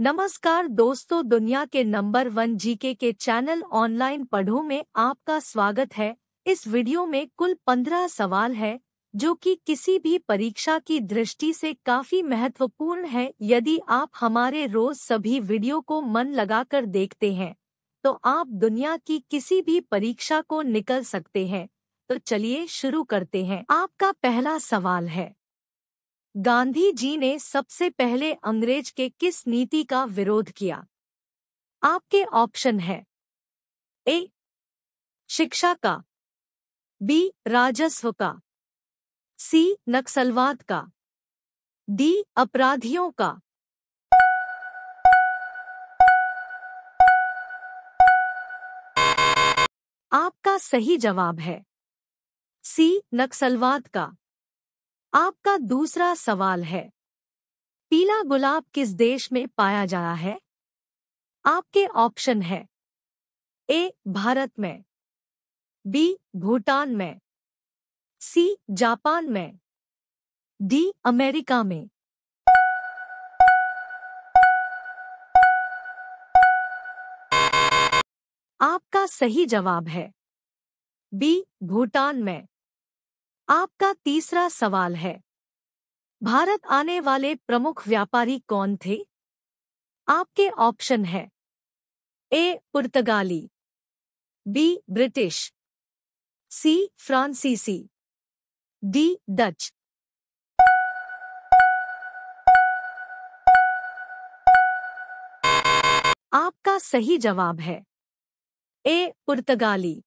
नमस्कार दोस्तों दुनिया के नंबर वन जीके के चैनल ऑनलाइन पढ़ो में आपका स्वागत है इस वीडियो में कुल पंद्रह सवाल है जो कि किसी भी परीक्षा की दृष्टि से काफी महत्वपूर्ण है यदि आप हमारे रोज सभी वीडियो को मन लगाकर देखते हैं तो आप दुनिया की किसी भी परीक्षा को निकल सकते हैं तो चलिए शुरू करते हैं आपका पहला सवाल है गांधी जी ने सबसे पहले अंग्रेज के किस नीति का विरोध किया आपके ऑप्शन है ए शिक्षा का बी राजस्व का सी नक्सलवाद का डी अपराधियों का आपका सही जवाब है सी नक्सलवाद का आपका दूसरा सवाल है पीला गुलाब किस देश में पाया जाता है आपके ऑप्शन है ए भारत में बी भूटान में सी जापान में डी अमेरिका में आपका सही जवाब है बी भूटान में आपका तीसरा सवाल है भारत आने वाले प्रमुख व्यापारी कौन थे आपके ऑप्शन है ए पुर्तगाली बी ब्रिटिश सी फ्रांसीसी डी डच आपका सही जवाब है ए पुर्तगाली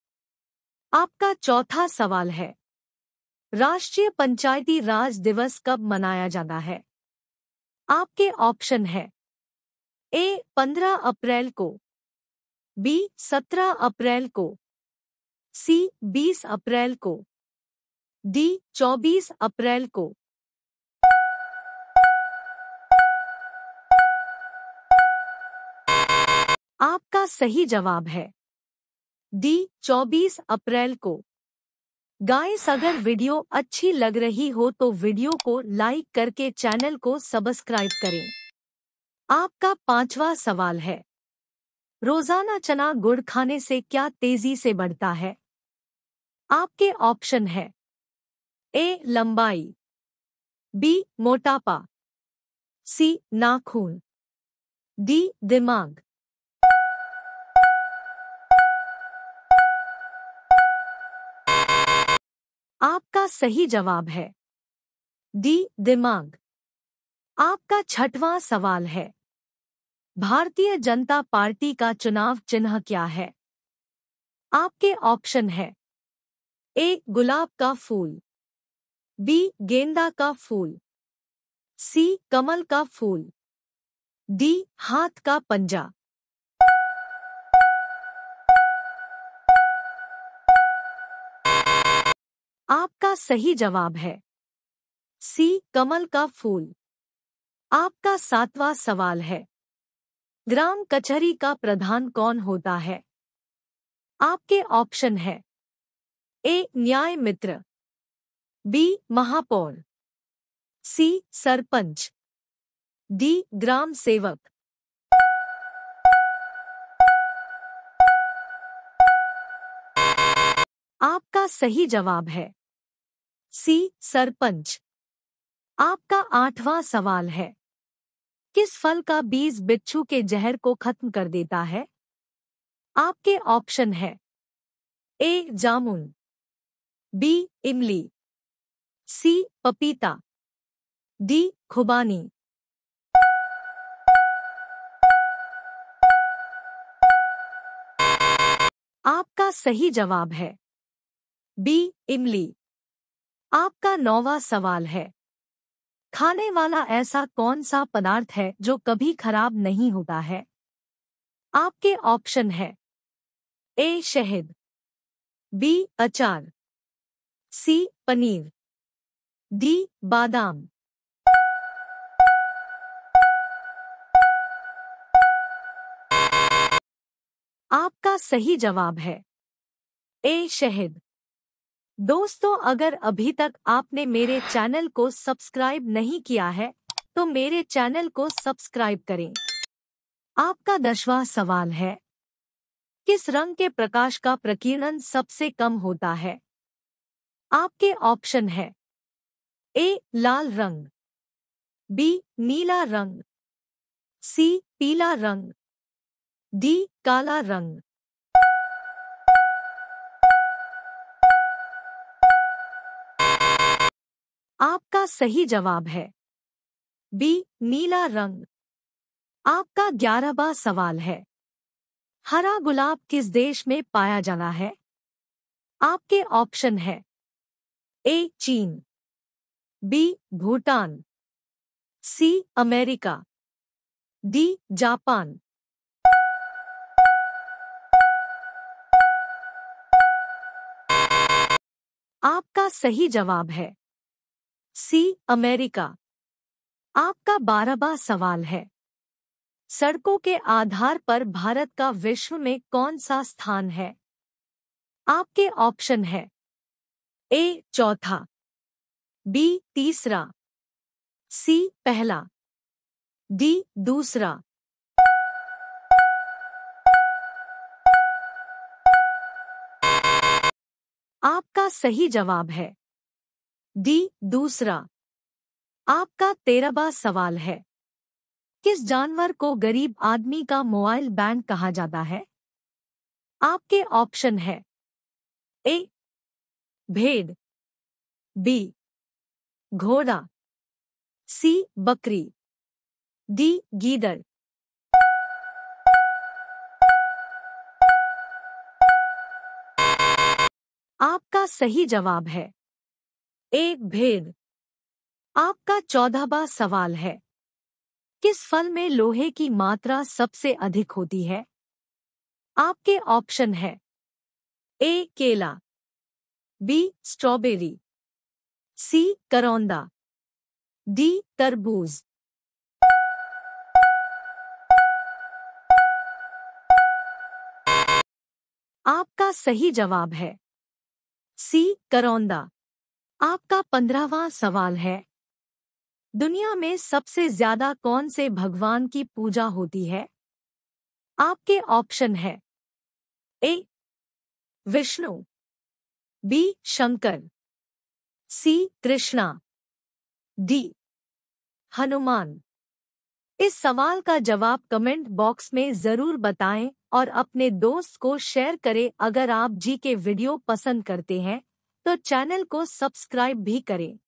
आपका चौथा सवाल है राष्ट्रीय पंचायती राज दिवस कब मनाया जाता है आपके ऑप्शन है ए 15 अप्रैल को बी 17 अप्रैल को सी 20 अप्रैल को डी 24 अप्रैल को आपका सही जवाब है डी 24 अप्रैल को गाइस अगर वीडियो अच्छी लग रही हो तो वीडियो को लाइक करके चैनल को सब्सक्राइब करें आपका पांचवा सवाल है रोजाना चना गुड़ खाने से क्या तेजी से बढ़ता है आपके ऑप्शन है ए लंबाई बी मोटापा सी नाखून डी दिमाग आपका सही जवाब है डी दिमाग आपका छठवां सवाल है भारतीय जनता पार्टी का चुनाव चिन्ह क्या है आपके ऑप्शन है ए गुलाब का फूल बी गेंदा का फूल सी कमल का फूल डी हाथ का पंजा आपका सही जवाब है सी कमल का फूल आपका सातवां सवाल है ग्राम कचहरी का प्रधान कौन होता है आपके ऑप्शन है ए न्याय मित्र बी महापौर सी सरपंच डी ग्राम सेवक आपका सही जवाब है सी सरपंच आपका आठवां सवाल है किस फल का बीज बिच्छू के जहर को खत्म कर देता है आपके ऑप्शन है ए जामुन बी इमली सी पपीता डी खुबानी आपका सही जवाब है बी इमली आपका नौवा सवाल है खाने वाला ऐसा कौन सा पदार्थ है जो कभी खराब नहीं होता है आपके ऑप्शन है ए शहद बी अचार सी पनीर डी बादाम आपका सही जवाब है ए शहद दोस्तों अगर अभी तक आपने मेरे चैनल को सब्सक्राइब नहीं किया है तो मेरे चैनल को सब्सक्राइब करें आपका दसवा सवाल है किस रंग के प्रकाश का प्रकीर्णन सबसे कम होता है आपके ऑप्शन है ए लाल रंग बी नीला रंग सी पीला रंग डी काला रंग आपका सही जवाब है बी नीला रंग आपका ग्यारहवा सवाल है हरा गुलाब किस देश में पाया जाना है आपके ऑप्शन है ए चीन B Bhutan C America D Japan आपका सही जवाब है सी अमेरिका आपका बारहवा सवाल है सड़कों के आधार पर भारत का विश्व में कौन सा स्थान है आपके ऑप्शन है ए चौथा बी तीसरा सी पहला डी दूसरा आपका सही जवाब है डी दूसरा आपका तेरहवा सवाल है किस जानवर को गरीब आदमी का मोबाइल बैंड कहा जाता है आपके ऑप्शन है ए भेद बी घोड़ा सी बकरी डी गीदर आपका सही जवाब है एक भेद आपका चौदहवा सवाल है किस फल में लोहे की मात्रा सबसे अधिक होती है आपके ऑप्शन है ए केला बी स्ट्रॉबेरी सी करौंदा डी तरबूज आपका सही जवाब है सी करौंदा आपका पंद्रहवा सवाल है दुनिया में सबसे ज्यादा कौन से भगवान की पूजा होती है आपके ऑप्शन है A Vishnu B Shankar C Krishna D Hanuman इस सवाल का जवाब कमेंट बॉक्स में जरूर बताएं और अपने दोस्त को शेयर करें अगर आप जी के वीडियो पसंद करते हैं तो चैनल को सब्सक्राइब भी करें